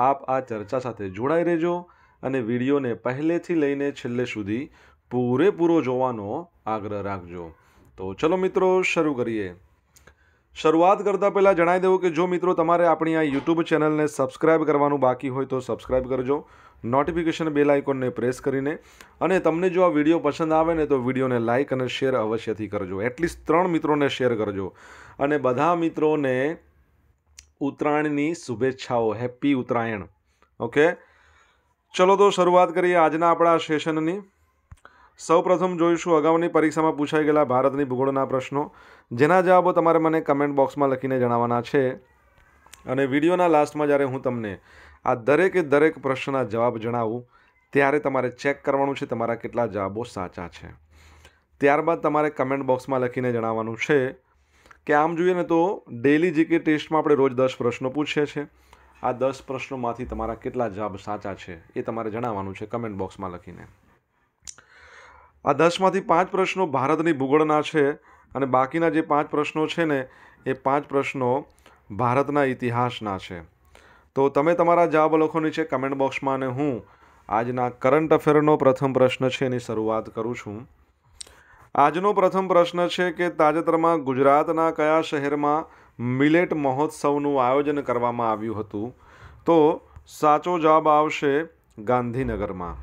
આપ આ ચર્ચા સાથે જોડાઈ રહેજો અને વિડીયોને પહેલેથી લઈને છેલ્લે સુધી પૂરેપૂરો જોવાનો આગ્રહ રાખજો તો ચલો મિત્રો શરૂ કરીએ શરૂઆત કરતાં પહેલાં જણાવી દઉં કે જો મિત્રો તમારે આપણી આ યુટ્યુબ ચેનલને સબસ્ક્રાઇબ કરવાનું બાકી હોય તો સબસ્ક્રાઇબ કરજો નોટિફિકેશન બેલ આઇકોનને પ્રેસ કરીને અને તમને જો આ વિડીયો પસંદ આવે ને તો વિડીયોને લાઇક અને શેર અવશ્યથી કરજો એટલીસ્ટ ત્રણ મિત્રોને શેર કરજો અને બધા મિત્રોને ઉત્તરાયણની શુભેચ્છાઓ હેપ્પી ઉત્તરાયણ ઓકે ચલો તો શરૂઆત કરીએ આજના આપણા સેશનની સૌપ્રથમ જોઈશું અગાઉની પરીક્ષામાં પૂછાઈ ગયેલા ભારતની ભૂગોળના પ્રશ્નો જેના જવાબો તમારે મને કમેન્ટ બોક્સમાં લખીને જણાવવાના છે અને વિડીયોના લાસ્ટમાં જ્યારે હું તમને આ દરેકે દરેક પ્રશ્નના જવાબ જણાવું ત્યારે તમારે ચેક કરવાનું છે તમારા કેટલા જવાબો સાચા છે ત્યારબાદ તમારે કમેન્ટ બોક્સમાં લખીને જણાવવાનું છે કે આમ જોઈએ ને તો ડેલી જીકે ટેસ્ટમાં આપણે રોજ દસ પ્રશ્નો પૂછીએ છીએ આ દસ પ્રશ્નોમાંથી તમારા કેટલા જવાબ સાચા છે એ તમારે જણાવવાનું છે કમેન્ટ બોક્સમાં લખીને આ દસમાંથી પાંચ પ્રશ્નો ભારતની ભૂગોળના છે અને બાકીના જે પાંચ પ્રશ્નો છે ને એ પાંચ પ્રશ્નો ભારતના ઇતિહાસના છે તો તમે તમારા જવાબ લખો નીચે કમેન્ટ બોક્સમાં અને હું આજના કરંટ અફેરનો પ્રથમ પ્રશ્ન છે એની શરૂઆત કરું છું આજનો પ્રથમ પ્રશ્ન છે કે તાજેતરમાં ગુજરાતના કયા શહેરમાં મિલેટ મહોત્સવનું આયોજન કરવામાં આવ્યું હતું તો સાચો જવાબ આવશે ગાંધીનગરમાં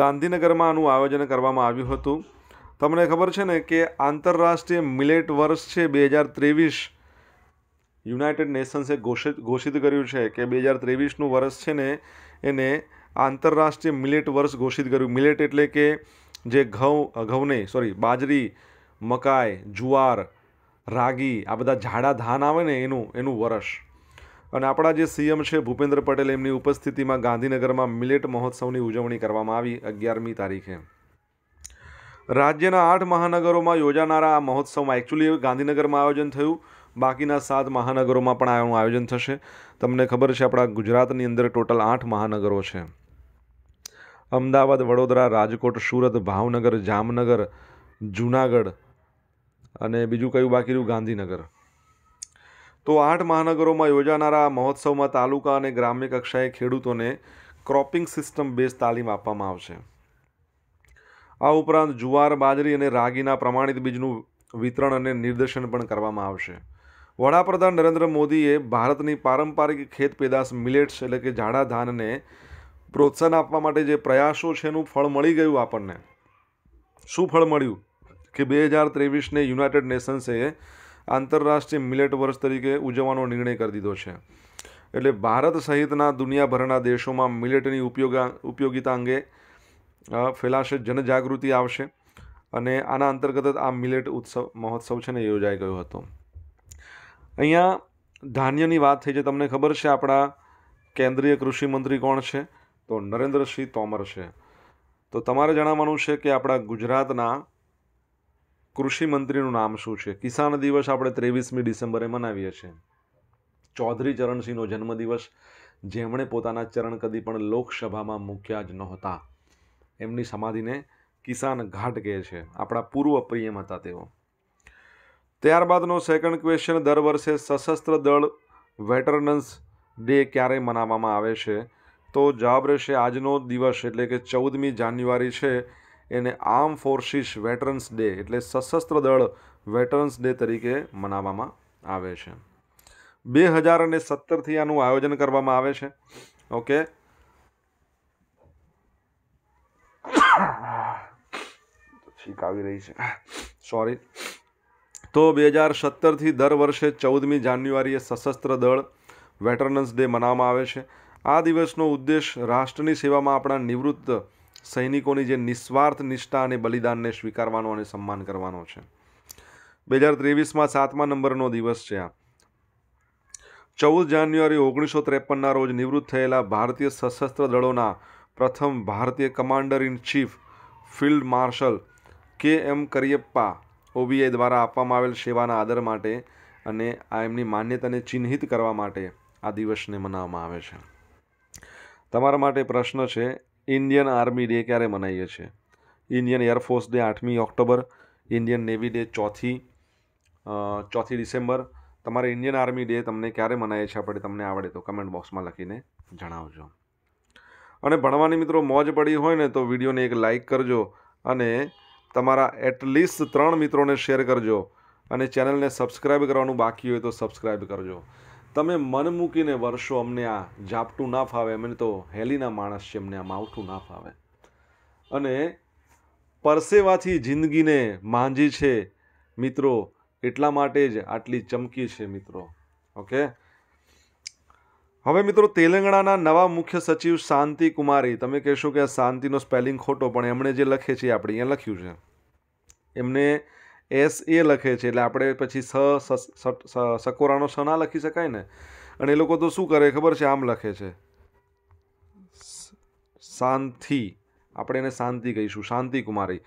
ગાંધીનગરમાં આનું આયોજન કરવામાં આવ્યું હતું તમને ખબર છે ને કે આંતરરાષ્ટ્રીય મિલેટ વર્ષ છે બે હજાર ત્રેવીસ યુનાઇટેડ નેશન્સે ઘોષિત ઘોષિત કર્યું છે કે બે હજાર ત્રેવીસનું વર્ષ છે ને એને આંતરરાષ્ટ્રીય મિલેટ વર્ષ ઘોષિત કર્યું મિલેટ એટલે કે જે ઘઉં ઘઉંને સોરી બાજરી મકાઈ જુવાર રાગી આ બધા ઝાડા ધાન આવે ને એનું એનું વરસ અને આપણા જે સીએમ છે ભૂપેન્દ્ર પટેલ એમની ઉપસ્થિતિમાં ગાંધીનગરમાં મિલેટ મહોત્સવની ઉજવણી કરવામાં આવી અગિયારમી તારીખે રાજ્યના આઠ મહાનગરોમાં યોજાનારા આ મહોત્સવમાં એકચ્યુઅલી ગાંધીનગરમાં આયોજન થયું બાકીના સાત મહાનગરોમાં પણ આનું આયોજન થશે તમને ખબર છે આપણા ગુજરાતની અંદર ટોટલ આઠ મહાનગરો છે અમદાવાદ વડોદરા રાજકોટ સુરત ભાવનગર જામનગર જૂનાગઢ અને બીજું કયું બાકી રહ્યું ગાંધીનગર તો આઠ મહાનગરોમાં યોજાનારા મહોત્સવમાં તાલુકા અને ગ્રામ્ય કક્ષાએ ખેડૂતોને ક્રોપિંગ સિસ્ટમ બેઝ તાલીમ આપવામાં આવશે આ ઉપરાંત જુવાર બાજરી અને રાગીના પ્રમાણિત બીજનું વિતરણ અને નિર્દેશન પણ કરવામાં આવશે વડાપ્રધાન નરેન્દ્ર મોદીએ ભારતની પારંપરિક ખેત પેદાશ મિલેટ્સ એટલે કે જાડા ધાનને પ્રોત્સાહન આપવા માટે જે પ્રયાસો છે એનું ફળ મળી ગયું આપણને શું ફળ મળ્યું કે બે હજાર ત્રેવીસને યુનાઇટેડ નેશન્સે આંતરરાષ્ટ્રીય મિલેટ વર્ષ તરીકે ઉજવવાનો નિર્ણય કરી દીધો છે એટલે ભારત સહિતના દુનિયાભરના દેશોમાં મિલેટની ઉપયોગા ઉપયોગિતા અંગે ફેલાશે જનજાગૃતિ આવશે અને આના અંતર્ગત આ મિલેટ ઉત્સવ મહોત્સવ છે ને યોજાઈ ગયો હતો અહીંયા ધાન્યની વાત થઈ છે તમને ખબર છે આપણા કેન્દ્રીય કૃષિ મંત્રી કોણ છે તો નરેન્દ્રસિંહ તોમર છે તો તમારે જણાવવાનું છે કે આપણા ગુજરાતના કૃષિ મંત્રીનું નામ શું છે કિસાન દિવસ આપણે ત્રેવીસમી ડિસેમ્બરે મનાવીએ છીએ ચૌધરી ચરણસિંહનો જન્મદિવસ જેમણે પોતાના ચરણ કદી પણ લોકસભામાં મૂક્યા જ નહોતા એમની સમાધિને કિસાન ઘાટ કહે છે આપણા પૂર્વ પ્રિયમ હતા તેઓ ત્યારબાદનો સેકન્ડ ક્વેશ્ચન દર વર્ષે સશસ્ત્ર દળ વેટરનન્સ ડે ક્યારે મનાવવામાં આવે છે તો જવાબ રહેશે આજનો દિવસ એટલે કે ચૌદમી જાન્યુઆરી છે એને આર્મ ફોર્સિસ વેટરન્સ ડે એટલે સશસ્ત્ર દળ વેટરન્સ ડે તરીકે મનાવવામાં આવે છે બે હજાર અને સત્તરથી આનું આયોજન કરવામાં આવે છે ઓકે આવી રહી છે સોરી તો બે હજાર સત્તરથી દર વર્ષે ચૌદમી જાન્યુઆરીએ સશસ્ત્ર દળ વેટરન્સ ડે મનાવવામાં આવે છે આ દિવસનો ઉદ્દેશ રાષ્ટ્રની સેવામાં આપણા નિવૃત્ત સૈનિકોની જે નિસ્વાર્થ નિષ્ઠા અને બલિદાનને સ્વીકારવાનો અને સન્માન કરવાનો છે બે હજાર ત્રેવીસમાં સાતમા નંબરનો દિવસ છે આ ચૌદ જાન્યુઆરી ઓગણીસો ત્રેપનના રોજ નિવૃત્ત થયેલા ભારતીય સશસ્ત્ર દળોના પ્રથમ ભારતીય commander in chief field marshal K M કરિયપ્પા ઓબીઆઈ દ્વારા આપવામાં આવેલ સેવાના આદર માટે અને આ એમની માન્યતાને ચિહ્નિત કરવા માટે આ દિવસને મનાવવામાં આવે છે તમારા માટે પ્રશ્ન છે ઇન્ડિયન આર્મી ડે ક્યારે મનાવીએ છે ઇન્ડિયન એરફોર્સ ડે આઠમી ઓક્ટોબર ઇન્ડિયન નેવી ડે ચોથી ચોથી ડિસેમ્બર તમારે ઇન્ડિયન આર્મી ડે તમને ક્યારે મનાવીએ છે આપણે તમને આવડે તો કમેન્ટ બોક્સમાં લખીને જણાવજો અને ભણવાની મિત્રો મોજ પડી હોય ને તો વિડીયોને એક લાઇક કરજો અને તમારા એટલીસ્ટ ત્રણ મિત્રોને શેર કરજો અને ચેનલને સબસ્ક્રાઈબ કરવાનું બાકી હોય તો સબસ્ક્રાઈબ કરજો તમે મન મૂકીને વર્ષો અમને આ ઝાપટું ના ફાવે એમને તો હેલીના માણસ છે અમને આ માવઠું ના ફાવે અને પરસેવાથી જિંદગીને માંજી છે મિત્રો એટલા માટે જ આટલી ચમકી છે મિત્રો ઓકે હવે મિત્રો તેલંગણાના નવા મુખ્ય સચિવ શાંતિ કુમારી તમે કહેશો કે આ શાંતિનો સ્પેલિંગ ખોટો પણ એમણે જે લખે છે આપણે અહીંયા લખ્યું છે એમને એસ એ લખે છે એટલે આપણે પછી સ સકોરાનો સ ના લખી શકાય ને અને એ લોકો તો શું કરે ખબર છે આમ લખે છે શાંતિ આપણે એને શાંતિ કહીશું શાંતિ કુમારી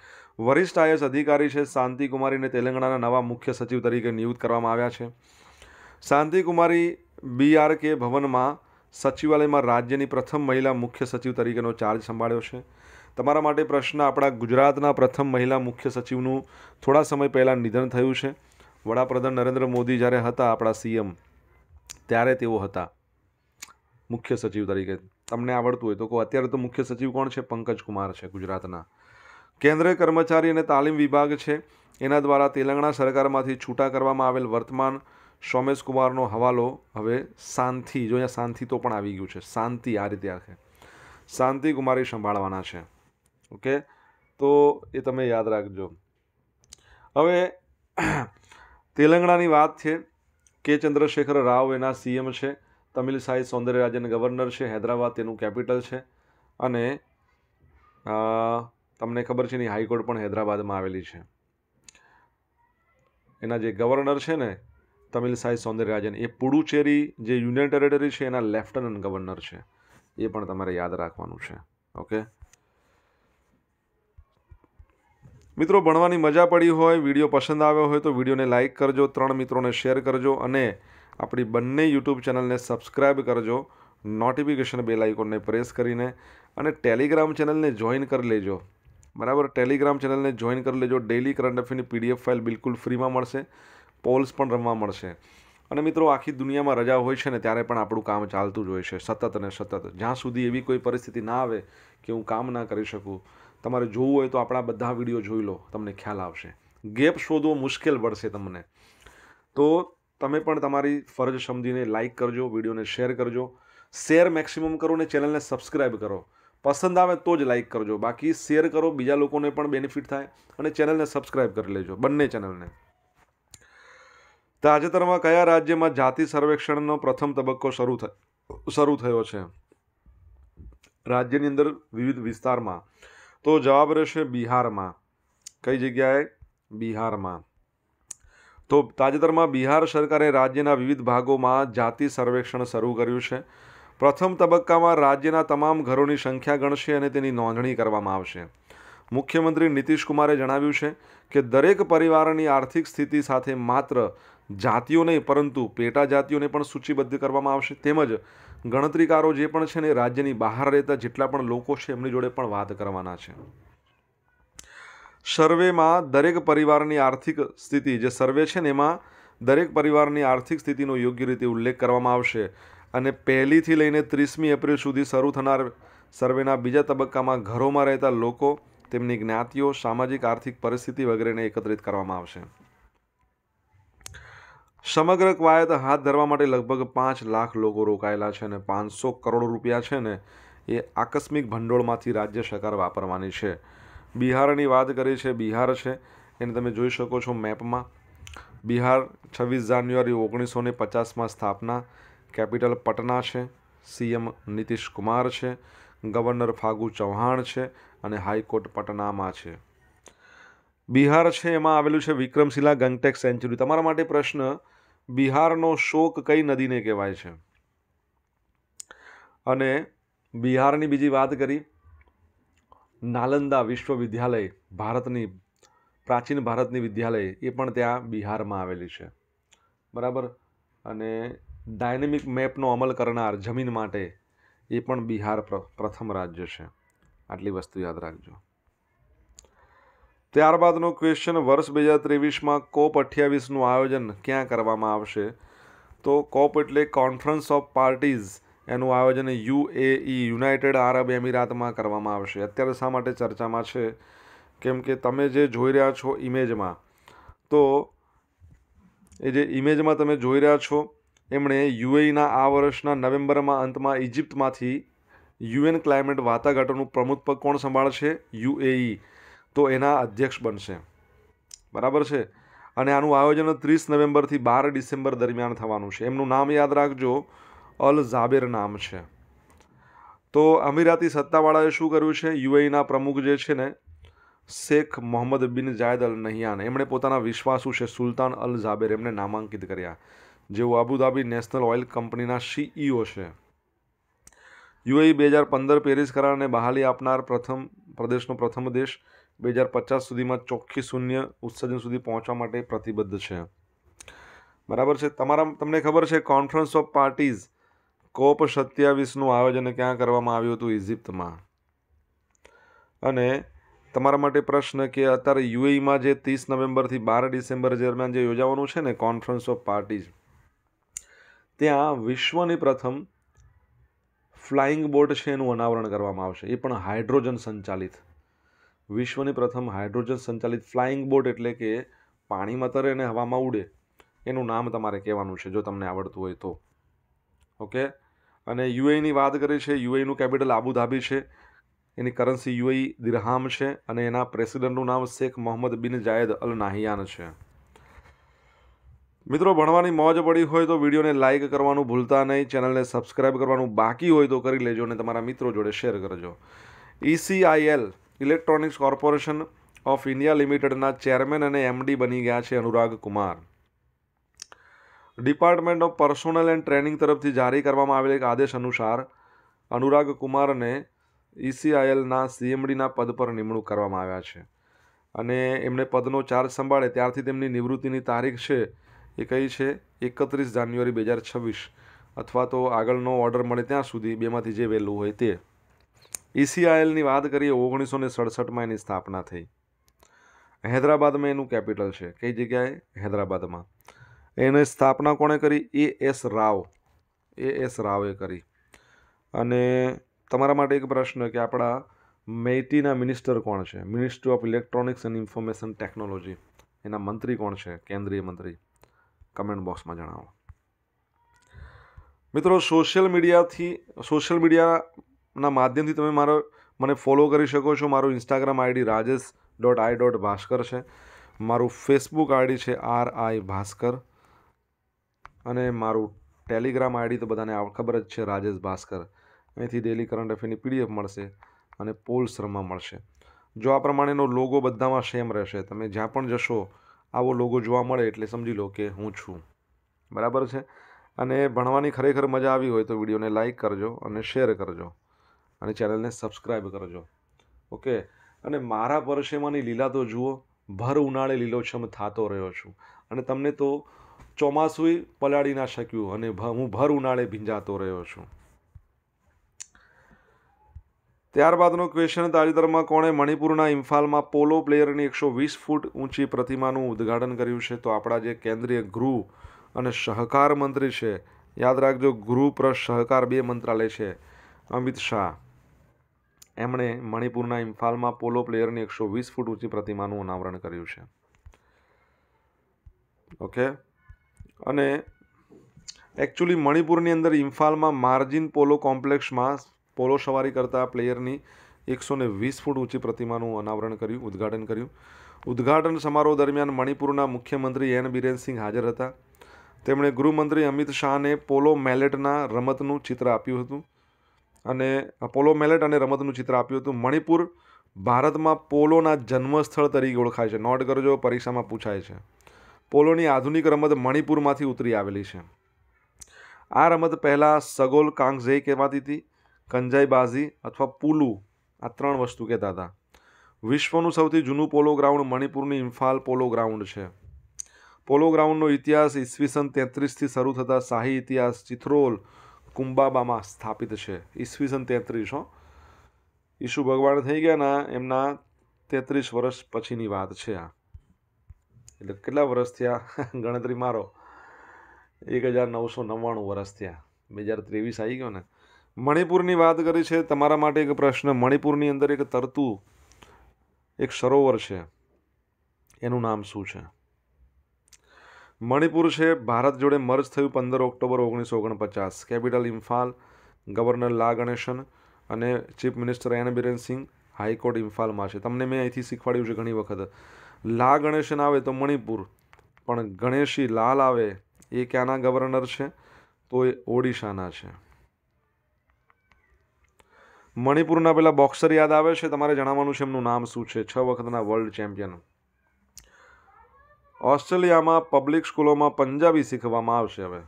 વરિષ્ઠ આઈએસ અધિકારી છે શાંતિ કુમારીને તેલંગાણાના નવા મુખ્ય સચિવ તરીકે નિયુક્ત કરવામાં આવ્યા છે શાંતિ કુમારી બીઆરકે ભવનમાં સચિવાલયમાં રાજ્યની પ્રથમ મહિલા મુખ્ય સચિવ તરીકેનો ચાર્જ સંભાળ્યો છે તમારા માટે પ્રશ્ન આપણા ગુજરાતના પ્રથમ મહિલા મુખ્ય સચિવનું થોડા સમય પહેલાં નિધન થયું છે વડાપ્રધાન નરેન્દ્ર મોદી જ્યારે હતા આપણા સીએમ ત્યારે તેઓ હતા મુખ્ય સચિવ તરીકે તમને આવડતું હોય તો કહો અત્યારે તો મુખ્ય સચિવ કોણ છે પંકજ કુમાર છે ગુજરાતના કેન્દ્રીય કર્મચારી અને તાલીમ વિભાગ છે એના દ્વારા તેલંગણા સરકારમાંથી છૂટા કરવામાં આવેલ વર્તમાન સોમેશ કુમારનો હવાલો હવે શાંતિ જો અહીંયા શાંતિ તો પણ આવી ગયું છે શાંતિ આ રીતે આખે શાંતિ કુમારી સંભાળવાના છે ઓકે તો એ તમે યાદ રાખજો હવે તેલંગણાની વાત છે કે ચંદ્રશેખર રાવ એના સીએમ છે તમિલ સાઈ સૌંદર્યરાજન ગવર્નર છે હૈદરાબાદ તેનું કેપિટલ છે અને તમને ખબર છે એની હાઈકોર્ટ પણ હૈદરાબાદમાં આવેલી છે એના જે ગવર્નર છે ને તમિલ સાઈ રાજન એ પુડુચેરી જે યુનિયન ટેરેટરી છે એના લેફ્ટનન્ટ ગવર્નર છે એ પણ તમારે યાદ રાખવાનું છે ઓકે મિત્રો ભણવાની મજા પડી હોય વિડીયો પસંદ આવ્યો હોય તો વિડીયોને લાઇક કરજો ત્રણ મિત્રોને શેર કરજો અને આપણી બંને યુટ્યુબ ચેનલને સબસ્ક્રાઇબ કરજો નોટિફિકેશન બેલ આઇકોનને પ્રેસ કરીને અને ટેલિગ્રામ ચેનલને જોઈન કરી લેજો બરાબર ટેલિગ્રામ ચેનલને જોઈન કરી લેજો ડેલી કરંટ અફેરની પીડીએફ ફાઇલ બિલકુલ ફ્રીમાં મળશે પોલ્સ પણ રમવા મળશે અને મિત્રો આખી દુનિયામાં રજા હોય છે ને ત્યારે પણ આપણું કામ ચાલતું જ હોય છે સતત અને સતત જ્યાં સુધી એવી કોઈ પરિસ્થિતિ ના આવે કે હું કામ ના કરી શકું તમારે જોવું હોય તો આપણા બધા વિડીયો જોઈ લો તમને ખ્યાલ આવશે ગેપ શોધવો મુશ્કેલ પડશે તમને તો તમે પણ તમારી ફરજ સમજીને લાઇક કરજો વિડીયોને શેર કરજો શેર મેક્સિમમ કરો ને ચેનલને સબસ્ક્રાઈબ કરો પસંદ આવે તો જ લાઇક કરજો બાકી શેર કરો બીજા લોકોને પણ બેનિફિટ થાય અને ચેનલને સબસ્ક્રાઈબ કરી લેજો બંને ચેનલને તાજેતરમાં કયા રાજ્યમાં જાતિ સર્વેક્ષણનો પ્રથમ તબક્કો શરૂ થયો શરૂ થયો છે રાજ્યની અંદર વિવિધ વિસ્તારમાં તો જવાબ રહેશે બિહારમાં કઈ જગ્યાએ બિહારમાં તો તાજેતરમાં બિહાર સરકારે રાજ્યના વિવિધ ભાગોમાં જાતિ સર્વેક્ષણ શરૂ કર્યું છે પ્રથમ તબક્કામાં રાજ્યના તમામ ઘરોની સંખ્યા ગણશે અને તેની નોંધણી કરવામાં આવશે મુખ્યમંત્રી નીતિશ કુમારે જણાવ્યું છે કે દરેક પરિવારની આર્થિક સ્થિતિ સાથે માત્ર જાતિઓ નહીં પરંતુ પેટા જાતિઓને પણ સૂચિબદ્ધ કરવામાં આવશે તેમજ ગણતરીકારો જે પણ છે ને રાજ્યની બહાર રહેતા જેટલા પણ લોકો છે એમની જોડે પણ વાત કરવાના છે સર્વેમાં દરેક પરિવારની આર્થિક સ્થિતિ જે સર્વે છે ને એમાં દરેક પરિવારની આર્થિક સ્થિતિનો યોગ્ય રીતે ઉલ્લેખ કરવામાં આવશે અને પહેલીથી લઈને ત્રીસમી એપ્રિલ સુધી શરૂ થનાર સર્વેના બીજા તબક્કામાં ઘરોમાં રહેતા લોકો તેમની જ્ઞાતિઓ સામાજિક આર્થિક પરિસ્થિતિ વગેરેને એકત્રિત કરવામાં આવશે સમગ્ર કવાયત હાથ ધરવા માટે લગભગ પાંચ લાખ લોકો રોકાયેલા છે અને પાંચસો કરોડ રૂપિયા છે ને એ આકસ્મિક ભંડોળમાંથી રાજ્ય સરકાર વાપરવાની છે બિહારની વાત કરી છે બિહાર છે એને તમે જોઈ શકો છો મેપમાં બિહાર છવ્વીસ જાન્યુઆરી ઓગણીસો ને પચાસમાં સ્થાપના કેપિટલ પટના છે સીએમ નીતિશ કુમાર છે ગવર્નર ફાગુ ચૌહાણ છે અને હાઈકોર્ટ પટનામાં છે બિહાર છે એમાં આવેલું છે વિક્રમશિલા ગંગટેક સેન્ચુરી તમારા માટે પ્રશ્ન બિહારનો શોક કઈ નદીને કહેવાય છે અને બિહારની બીજી વાત કરી નાલંદા વિશ્વવિદ્યાલય ભારતની પ્રાચીન ભારતની વિદ્યાલય એ પણ ત્યાં બિહારમાં આવેલી છે બરાબર અને ડાયનેમિક મેપનો અમલ કરનાર જમીન માટે એ પણ બિહાર પ્રથમ રાજ્ય છે આટલી વસ્તુ યાદ રાખજો ત્યારબાદનો ક્વેશ્ચન વર્ષ બે હજાર ત્રેવીસમાં કોપ અઠ્યાવીસનું આયોજન ક્યાં કરવામાં આવશે તો કોપ એટલે કોન્ફરન્સ ઓફ પાર્ટીઝ એનું આયોજન યુ યુએઈ યુનાઇટેડ આરબ એમિરાતમાં કરવામાં આવશે અત્યારે શા માટે ચર્ચામાં છે કેમ કે તમે જે જોઈ રહ્યા છો ઇમેજમાં તો એ જે ઇમેજમાં તમે જોઈ રહ્યા છો એમણે યુએઈના આ વર્ષના નવેમ્બરમાં અંતમાં ઇજિપ્તમાંથી યુએન ક્લાઇમેટ વાતાઘાટોનું પ્રમુખ પદ કોણ સંભાળશે યુએઈ તો એના અધ્યક્ષ બનશે બરાબર છે અને આનું આયોજન ત્રીસ નવેમ્બરથી બાર ડિસેમ્બર દરમિયાન થવાનું છે એમનું નામ યાદ રાખજો અલ ઝાબેર નામ છે તો અમીરાતી સત્તાવાળાએ શું કર્યું છે યુએઈના પ્રમુખ જે છે ને શેખ મોહમ્મદ બિન જાયદ અલ નહિયાન એમણે પોતાના વિશ્વાસુ છે સુલતાન અલ ઝાબેર એમને નામાંકિત કર્યા જેઓ અબુધાબી નેશનલ ઓઇલ કંપનીના સીઈઓ છે યુએઈ બે હજાર પંદર પેરિસ કરારને બહાલી આપનાર પ્રથમ પ્રદેશનો પ્રથમ દેશ બે હજાર પચાસ સુધીમાં ચોખ્ખી શૂન્ય ઉત્સર્જન સુધી પહોંચવા માટે પ્રતિબદ્ધ છે બરાબર છે તમારા તમને ખબર છે કોન્ફરન્સ ઓફ પાર્ટીઝ કોપ સત્યાવીસનું આયોજન ક્યાં કરવામાં આવ્યું હતું ઇજિપ્તમાં અને તમારા માટે પ્રશ્ન કે અત્યારે યુએઈમાં જે ત્રીસ નવેમ્બરથી બાર ડિસેમ્બર દરમિયાન જે યોજાવાનું છે ને કોન્ફરન્સ ઓફ પાર્ટીઝ ત્યાં વિશ્વની પ્રથમ ફ્લાઇંગ બોટ છે એનું અનાવરણ કરવામાં આવશે એ પણ હાઇડ્રોજન સંચાલિત વિશ્વની પ્રથમ હાઇડ્રોજન સંચાલિત ફ્લાઇંગ બોટ એટલે કે પાણીમાં તરે અને હવામાં ઉડે એનું નામ તમારે કહેવાનું છે જો તમને આવડતું હોય તો ઓકે અને યુએઈની વાત કરી છે યુએઈનું કેપિટલ આબુધાબી છે એની કરન્સી યુએઈ દિરહામ છે અને એના પ્રેસિડેન્ટનું નામ શેખ મોહમ્મદ બિન જાયદ અલ નાહિયાન છે મિત્રો ભણવાની મોજ પડી હોય તો વિડીયોને લાઇક કરવાનું ભૂલતા નહીં ચેનલને સબસ્ક્રાઇબ કરવાનું બાકી હોય તો કરી લેજો અને તમારા મિત્રો જોડે શેર કરજો ECIL electronics corporation of India લિમિટેડના ચેરમેન અને એમડી બની ગયા છે Anurag Kumar department of personnel and training તરફથી જારી કરવામાં આવેલ એક આદેશ અનુસાર અનુરાગ કુમારને ઈસીઆઈએલના સીએમડીના પદ પર નિમણૂક કરવામાં આવ્યા છે અને એમણે પદનો ચાર્જ સંભાળે ત્યારથી તેમની નિવૃત્તિની તારીખ છે એ કઈ છે એકત્રીસ જાન્યુઆરી બે હજાર છવ્વીસ અથવા તો આગળનો ઓર્ડર મળે ત્યાં સુધી બેમાંથી જે વહેલું હોય તે ઈસીઆઈએલની વાત કરીએ ઓગણીસો ને સડસઠમાં એની સ્થાપના થઈ હૈદરાબાદમાં એનું કેપિટલ છે કઈ જગ્યાએ હૈદરાબાદમાં એને સ્થાપના કોણે કરી A S Rao A S રાવે કરી અને તમારા માટે એક પ્રશ્ન કે આપણા મૈટીના મિનિસ્ટર કોણ છે minister of electronics and information technology એના મંત્રી કોણ છે કેન્દ્રીય મંત્રી કમેન્ટ બોક્સમાં જણાવો મિત્રો સોશિયલ મીડિયાથી સોશિયલ મીડિયા ના માધ્યમથી તમે મારો મને ફોલો કરી શકો છો મારું Instagram ID Rajesh dot I dot Bhaskar છે મારું ફેસબુક આઈડી છે આર આઈ ભાસ્કર અને મારું ટેલિગ્રામ આઈડી તો બધાને ખબર જ છે રાજેશ ભાસ્કર અહીંથી ડેલી કરંટ અફેરની પીડીએફ મળશે અને પોલ્સ રમવા મળશે જો આ પ્રમાણેનો લોગો બધામાં સેમ રહેશે તમે જ્યાં પણ જશો આવો લોગો જોવા મળે એટલે સમજી લો કે હું છું બરાબર છે અને ભણવાની ખરેખર મજા આવી હોય તો વિડીયોને લાઇક કરજો અને શેર કરજો અને ચેનલને સબસ્ક્રાઈબ કરજો ઓકે અને મારા પરસેમાની લીલા તો જુઓ ભર ઉનાળે લીલોછમ થતો રહ્યો છું અને તમને તો ચોમાસુંય પલાળી ના શક્યું અને હું ભર ઉનાળે ભીંજાતો રહ્યો છું ત્યારબાદનો ક્વેશ્ચન તાજેતરમાં કોણે મણિપુરના ઇમ્ફાલમાં પોલો પ્લેયરની એકસો વીસ ફૂટ ઊંચી પ્રતિમાનું ઉદ્ઘાટન કર્યું છે તો આપણા જે કેન્દ્રીય ગૃહ અને સહકાર મંત્રી છે યાદ રાખજો ગૃહ પ્ર સહકાર બે મંત્રાલય છે અમિત શાહ એમણે મણિપુરના ઇમ્ફાલમાં પોલો પ્લેયરની એકસો વીસ ફૂટ ઊંચી પ્રતિમાનું અનાવરણ કર્યું છે ઓકે અને એકચ્યુઅલી મણિપુરની અંદર ઇમ્ફાલમાં માર્જિન પોલો કોમ્પ્લેક્સમાં પોલો સવારી કરતા પ્લેયરની એકસો ને વીસ ફૂટ ઊંચી પ્રતિમાનું અનાવરણ કર્યું ઉદ્ઘાટન કર્યું ઉદ્ઘાટન સમારોહ દરમિયાન મણિપુરના મુખ્યમંત્રી એન બિરેન સિંહ હાજર હતા તેમણે ગૃહમંત્રી અમિત શાહને પોલો મેલેટના રમતનું ચિત્ર આપ્યું હતું અને પોલો મેલેટ અને રમતનું ચિત્ર આપ્યું હતું મણિપુર ભારતમાં પોલોના જન્મસ્થળ તરીકે ઓળખાય છે નોટ કરજો પરીક્ષામાં પૂછાય છે પોલોની આધુનિક રમત મણિપુરમાંથી ઉતરી આવેલી છે આ રમત પહેલાં સગોલ કાંગઝે કહેવાતી હતી કંજાઈબાઝી અથવા પુલુ આ ત્રણ વસ્તુ કહેતા હતા વિશ્વનું સૌથી જૂનું પોલો ગ્રાઉન્ડ મણિપુરની ઇમ્ફાલ પોલો ગ્રાઉન્ડ છે પોલો ગ્રાઉન્ડનો ઇતિહાસ ઈસવીસન તેત્રીસથી શરૂ થતા શાહી ઇતિહાસ ચિત્રોલ કુંબાબામાં સ્થાપિત છે ઈસવીસન તેત્રીસ હો ઈશુ ભગવાન થઈ ગયાના એમના તેત્રીસ વર્ષ પછીની વાત છે આ એટલે કેટલા વર્ષ થયા ગણતરી મારો એક હજાર નવસો નવ્વાણું વર્ષ થયા બે હજાર ત્રેવીસ આવી ગયો ને મણિપુરની વાત કરી છે તમારા માટે એક પ્રશ્ન મણિપુરની અંદર એક તરતું એક સરોવર છે એનું નામ શું છે મણિપુર છે ભારત જોડે મર્જ થયું પંદર ઓક્ટોબર ઓગણીસો ઓગણપચાસ કેપિટલ ઇમ્ફાલ ગવર્નર લા ગણેશન અને chief minister N Biren Singh high court ઇમ્ફાલમાં છે તમને મેં અહીંથી શીખવાડ્યું છે ઘણી વખત લા ગણેશન આવે તો મણિપુર પણ ગણેશી લાલ આવે એ ક્યાંના ગવર્નર છે તો એ ઓડિશાના છે મણિપુરના પેલા બોક્સર યાદ આવે છે તમારે જણાવવાનું છે એમનું નામ શું છે છ વખતના વર્લ્ડ ચેમ્પિયન ઓસ્ટ્રેલિયામાં પબ્લિક સ્કૂલોમાં પંજાબી શીખવામાં આવશે હવે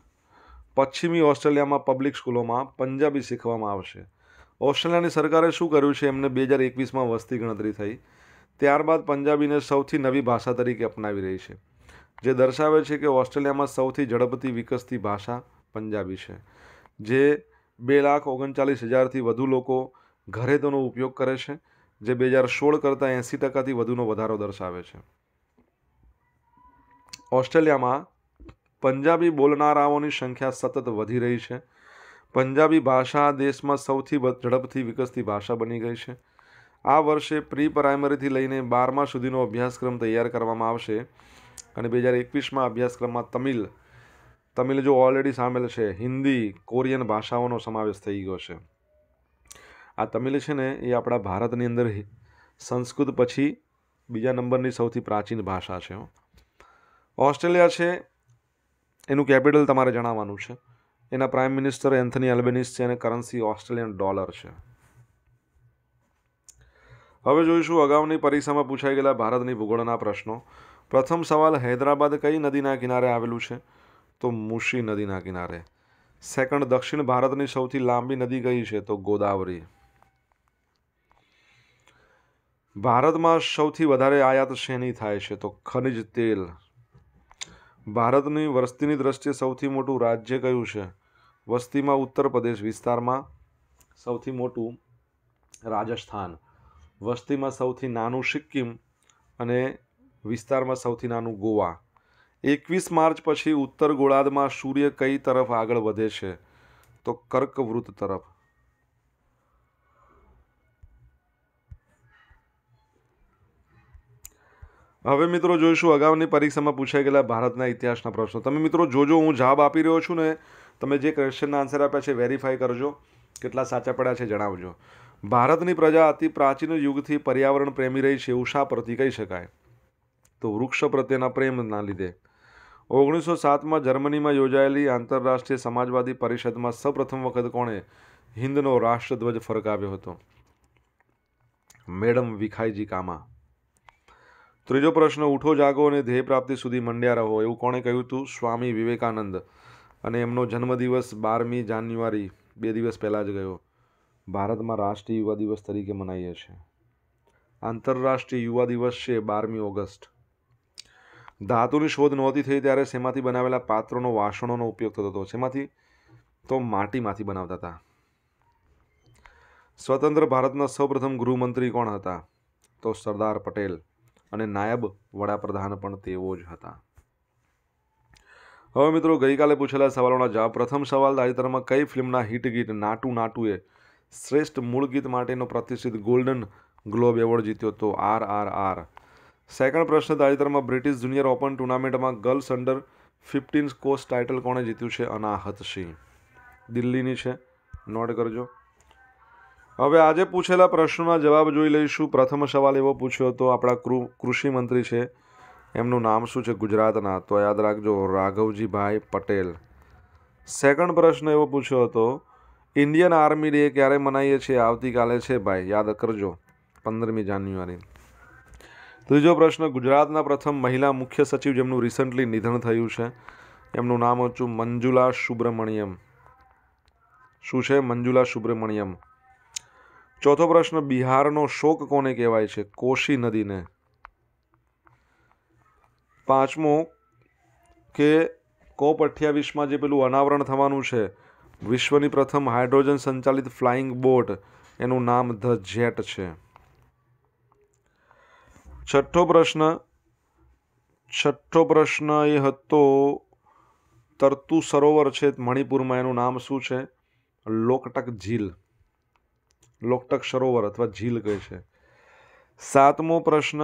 પશ્ચિમી ઓસ્ટ્રેલિયામાં પબ્લિક સ્કૂલોમાં પંજાબી શીખવામાં આવશે ઓસ્ટ્રેલિયાની સરકારે શું કર્યું છે એમને બે હજાર એકવીસમાં વસ્તી ગણતરી થઈ ત્યારબાદ પંજાબીને સૌથી નવી ભાષા તરીકે અપનાવી રહી છે જે દર્શાવે છે કે ઓસ્ટ્રેલિયામાં સૌથી ઝડપથી વિકસતી ભાષા પંજાબી છે જે બે લાખ ઓગણચાલીસ હજારથી વધુ લોકો ઘરે તેનો ઉપયોગ કરે છે જે બે હજાર સોળ કરતાં એંસી ટકાથી વધુનો વધારો દર્શાવે છે ઓસ્ટ્રેલિયામાં પંજાબી બોલનારાઓની સંખ્યા સતત વધી રહી છે પંજાબી ભાષા દેશમાં સૌથી ઝડપથી વિકસતી ભાષા બની ગઈ છે આ વર્ષે પ્રી પ્રાઇમરીથી લઈને બારમા સુધીનો અભ્યાસક્રમ તૈયાર કરવામાં આવશે અને બે હજાર એકવીસમાં અભ્યાસક્રમમાં તમિલ તમિલ જો ઓલરેડી સામેલ છે હિન્દી કોરિયન ભાષાઓનો સમાવેશ થઈ ગયો છે આ તમિલ છે ને એ આપણા ભારતની અંદર સંસ્કૃત પછી બીજા નંબરની સૌથી પ્રાચીન ભાષા છે ઓસ્ટ્રેલિયા છે એનું કેપિટલ તમારે જણાવવાનું છે એના પ્રાઇમ મિનિસ્ટર એન્થની એલ્બેનિસ છે અને કરન્સી ઓસ્ટ્રેલિયન ડોલર છે હવે જોઈશું અગાઉની પરીક્ષામાં પૂછાઈ ગયેલા ભારતની ભૂગોળના પ્રશ્નો પ્રથમ સવાલ હૈદરાબાદ કઈ નદીના કિનારે આવેલું છે તો મુશી નદીના કિનારે સેકન્ડ દક્ષિણ ભારતની સૌથી લાંબી નદી કઈ છે તો ગોદાવરી ભારતમાં સૌથી વધારે આયાત શેની થાય છે તો ખનિજ તેલ ભારતની વસ્તીની દ્રષ્ટિએ સૌથી મોટું રાજ્ય કયું છે વસ્તીમાં ઉત્તર પ્રદેશ વિસ્તારમાં સૌથી મોટું રાજસ્થાન વસ્તીમાં સૌથી નાનું સિક્કિમ અને વિસ્તારમાં સૌથી નાનું ગોવા એકવીસ માર્ચ પછી ઉત્તર ગોળાર્ધમાં સૂર્ય કઈ તરફ આગળ વધે છે તો કર્કવૃત્ત તરફ હવે મિત્રો જોઈશું અગાઉની પરીક્ષામાં પૂછાઈ ગયેલા ભારતના ઇતિહાસના પ્રશ્નો તમે મિત્રો જોજો હું જવાબ આપી રહ્યો છું ને તમે જે ક્વેશ્ચનના આન્સર આપ્યા છે વેરીફાઈ કરજો કેટલા સાચા પડ્યા છે જણાવજો ભારતની પ્રજા અતિ પ્રાચીન યુગથી પર્યાવરણ પ્રેમી રહી છે એવું શા પરથી કહી શકાય તો વૃક્ષ પ્રત્યેના પ્રેમના લીધે ઓગણીસો સાતમાં જર્મનીમાં યોજાયેલી આંતરરાષ્ટ્રીય સમાજવાદી પરિષદમાં સૌપ્રથમ વખત કોણે હિન્દનો રાષ્ટ્રધ્વજ ફરકાવ્યો હતો મેડમ વિખાઈજી કામા ત્રીજો પ્રશ્ન ઉઠો જાગો અને ધ્યેય પ્રાપ્તિ સુધી મંડ્યા રહો એવું કોણે કહ્યું હતું સ્વામી વિવેકાનંદ અને એમનો જન્મદિવસ બારમી જાન્યુઆરી બે દિવસ પહેલાં જ ગયો ભારતમાં રાષ્ટ્રીય યુવા દિવસ તરીકે મનાઈએ છીએ આંતરરાષ્ટ્રીય યુવા દિવસ છે બારમી ઓગસ્ટ ધાતુની શોધ નહોતી થઈ ત્યારે શેમાંથી બનાવેલા પાત્રોનો વાસણોનો ઉપયોગ થતો હતો શેમાંથી તો માટીમાંથી બનાવતા હતા સ્વતંત્ર ભારતના સૌપ્રથમ ગૃહમંત્રી કોણ હતા તો સરદાર પટેલ અને નાયબ વડાપ્રધાન પણ તેઓ જ હતા હવે મિત્રો ગઈકાલે પૂછેલા સવાલોના જવાબ પ્રથમ સવાલ તાજેતરમાં કઈ ફિલ્મના હિટ ગીત નાટુ નાટુએ શ્રેષ્ઠ મૂળ ગીત માટેનો પ્રતિષ્ઠિત ગોલ્ડન ગ્લોબ એવોર્ડ જીત્યો હતો આર આર આર સેકન્ડ પ્રશ્ન તાજેતરમાં બ્રિટિશ જુનિયર ઓપન ટુર્નામેન્ટમાં girls under fifteen course title કોણે જીત્યું છે અનાહત સિંહ દિલ્હીની છે નોટ કરજો હવે આજે પૂછેલા પ્રશ્નોના જવાબ જોઈ લઈશું પ્રથમ સવાલ એવો પૂછ્યો હતો આપણા કૃષિ મંત્રી છે એમનું નામ શું છે ગુજરાતના તો યાદ રાખજો રાઘવજીભાઈ પટેલ સેકન્ડ પ્રશ્ન એવો પૂછ્યો હતો ઇન્ડિયન આર્મી ડે ક્યારે મનાવીએ છીએ આવતીકાલે છે ભાઈ યાદ કરજો પંદરમી જાન્યુઆરી ત્રીજો પ્રશ્ન ગુજરાતના પ્રથમ મહિલા મુખ્ય સચિવ જેમનું રિસન્ટલી નિધન થયું છે એમનું નામ હતું મંજુલા સુબ્રમણ્યમ શું છે મંજુલા સુબ્રમણ્યમ ચોથો પ્રશ્ન બિહારનો શોક કોને કહેવાય છે કોશી નદીને પાંચમો કે કોપ અઠ્યાવીસમાં જે પેલું અનાવરણ થવાનું છે વિશ્વની પ્રથમ હાઇડ્રોજન સંચાલિત ફ્લાઇંગ બોટ એનું નામ ધ જેટ છે છઠ્ઠો પ્રશ્ન છઠ્ઠો પ્રશ્ન એ હતો તરતું સરોવર છે મણિપુરમાં એનું નામ શું છે લોકટક ઝીલ લોકટક સરોવર અથવા ઝીલ કહે છે સાતમો પ્રશ્ન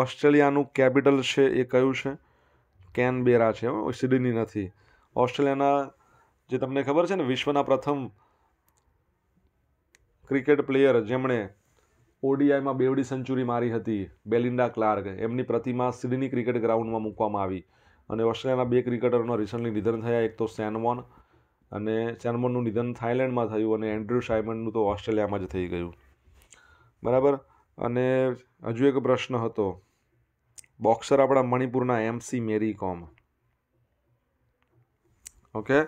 ઓસ્ટ્રેલિયાનું કેપિટલ છે એ કયું છે કેનબેરા છે સિડની નથી ઓસ્ટ્રેલિયાના જે તમને ખબર છે ને વિશ્વના પ્રથમ ક્રિકેટ પ્લેયર જેમણે ઓડીઆઈમાં બેવડી સેન્ચુરી મારી હતી બેલિન્ડા ક્લાર્ક એમની પ્રતિમા સિડની ક્રિકેટ ગ્રાઉન્ડમાં મૂકવામાં આવી અને ઓસ્ટ્રેલિયાના બે ક્રિકેટરોના રિસન્ટલી નિધન થયા એક તો સેનવોન અને ચેનમનનું નિધન થાઇલેન્ડમાં થયું અને એન્ડ્રુ સાયમનનું તો ઓસ્ટ્રેલિયામાં જ થઈ ગયું બરાબર અને હજુ એક પ્રશ્ન હતો બોક્સર આપણા મણિપુરના એમસી મેરી કોમ ઓકે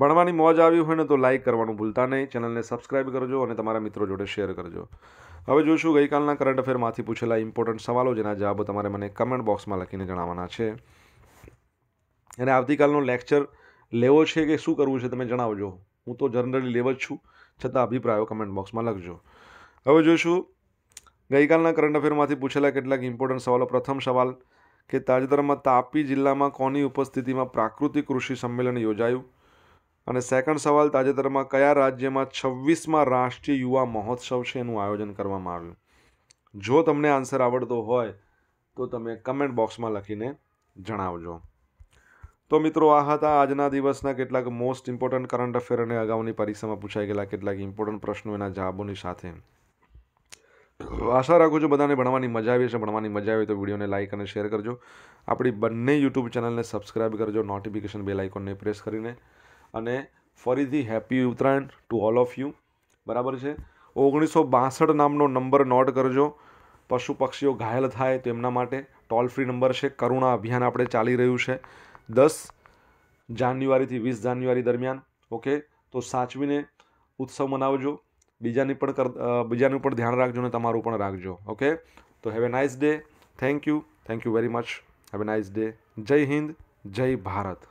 ભણવાની મોજ આવી હોય ને તો લાઇક કરવાનું ભૂલતા નહીં ચેનલને સબસ્ક્રાઇબ કરજો અને તમારા મિત્રો જોડે શેર કરજો હવે જોઈશું ગઈકાલના કરંટ અફેરમાંથી પૂછેલા ઇમ્પોર્ટન્ટ સવાલો જેના જવાબો તમારે મને કમેન્ટ બોક્સમાં લખીને જણાવવાના છે અને આવતીકાલનો લેક્ચર લેવો છે કે શું કરવું છે તમે જણાવજો હું તો જનરલી લેવ જ છું છતાં અભિપ્રાયો કમેન્ટ બોક્સમાં લખજો હવે જોઈશું ગઈકાલના કરંટ અફેરમાંથી પૂછેલા કેટલાક ઇમ્પોર્ટન્ટ સવાલો પ્રથમ સવાલ કે તાજેતરમાં તાપી જિલ્લામાં કોની ઉપસ્થિતિમાં પ્રાકૃતિક કૃષિ સંમેલન યોજાયું અને સેકન્ડ સવાલ તાજેતરમાં કયા રાજ્યમાં છવ્વીસમાં રાષ્ટ્રીય યુવા મહોત્સવ છે એનું આયોજન કરવામાં આવ્યું જો તમને આન્સર આવડતો હોય તો તમે કમેન્ટ બોક્સમાં લખીને જણાવજો તો મિત્રો આ હતા આજના દિવસના કેટલાક મોસ્ટ ઇમ્પોર્ટન્ટ કરંટ અફેર અને અગાઉની પરીક્ષામાં પૂછાઈ ગયેલા કેટલાક ઇમ્પોર્ટન્ટ પ્રશ્નો એના જવાબોની સાથે આશા રાખું છું બધાને ભણવાની મજા આવી છે ભણવાની મજા આવી તો વિડીયોને લાઇક અને શેર કરજો આપણી બંને યુટ્યુબ ચેનલને સબસ્ક્રાઇબ કરજો નોટિફિકેશન બેલ આઇકોનને પ્રેસ કરીને અને ફરીથી happy Uttarayan to all of you બરાબર છે ઓગણીસો બાસઠ નામનો નંબર નોટ કરજો પશુ પક્ષીઓ ઘાયલ થાય તો એમના માટે ટોલ ફ્રી નંબર છે કરુણા અભિયાન આપણે ચાલી રહ્યું છે દસ જાન્યુઆરીથી વીસ જાન્યુઆરી દરમિયાન ઓકે તો સાચવીને ઉત્સવ મનાવજો બીજાની પણ કર બીજાનું પણ ધ્યાન રાખજો ને તમારું પણ રાખજો ઓકે તો have a nice day thank you thank you very much have a nice day જય હિન્દ જય ભારત